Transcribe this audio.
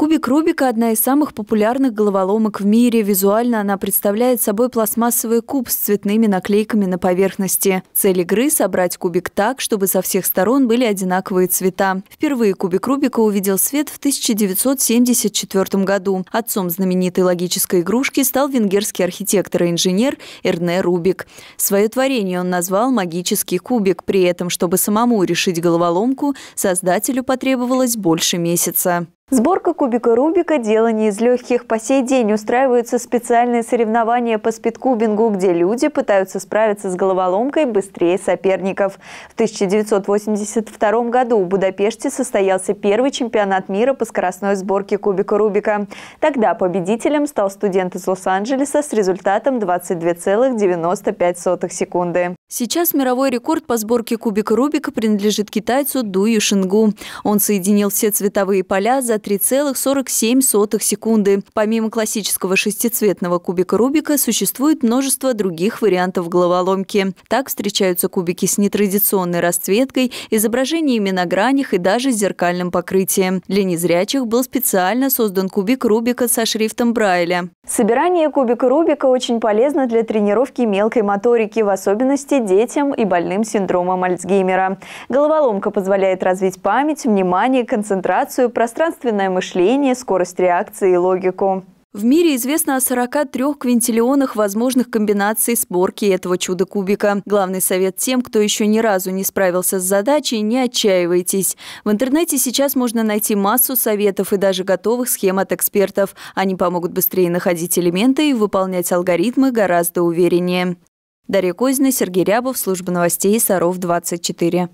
Кубик Рубика – одна из самых популярных головоломок в мире. Визуально она представляет собой пластмассовый куб с цветными наклейками на поверхности. Цель игры – собрать кубик так, чтобы со всех сторон были одинаковые цвета. Впервые кубик Рубика увидел свет в 1974 году. Отцом знаменитой логической игрушки стал венгерский архитектор и инженер Эрне Рубик. Свое творение он назвал «магический кубик». При этом, чтобы самому решить головоломку, создателю потребовалось больше месяца. Сборка кубика Рубика – дело не из легких. По сей день устраиваются специальные соревнования по спидкубингу, где люди пытаются справиться с головоломкой быстрее соперников. В 1982 году в Будапеште состоялся первый чемпионат мира по скоростной сборке кубика Рубика. Тогда победителем стал студент из Лос-Анджелеса с результатом 22,95 секунды. Сейчас мировой рекорд по сборке кубика Рубика принадлежит китайцу Ду Юшингу. Он соединил все цветовые поля за 3,47 секунды. Помимо классического шестицветного кубика Рубика существует множество других вариантов головоломки. Так встречаются кубики с нетрадиционной расцветкой, изображениями на гранях и даже с зеркальным покрытием. Для незрячих был специально создан кубик Рубика со шрифтом Брайля. Собирание кубика Рубика очень полезно для тренировки мелкой моторики, в особенности детям и больным синдромом Альцгеймера. Головоломка позволяет развить память, внимание, концентрацию, пространственное собственное мышление, скорость реакции и логику. В мире известно о 43 квинтиллионах возможных комбинаций сборки этого чуда-кубика. Главный совет тем, кто еще ни разу не справился с задачей, не отчаивайтесь. В интернете сейчас можно найти массу советов и даже готовых схем от экспертов. Они помогут быстрее находить элементы и выполнять алгоритмы гораздо увереннее. Дарья Козина, Сергей Рябов, служба новостей Саров 24.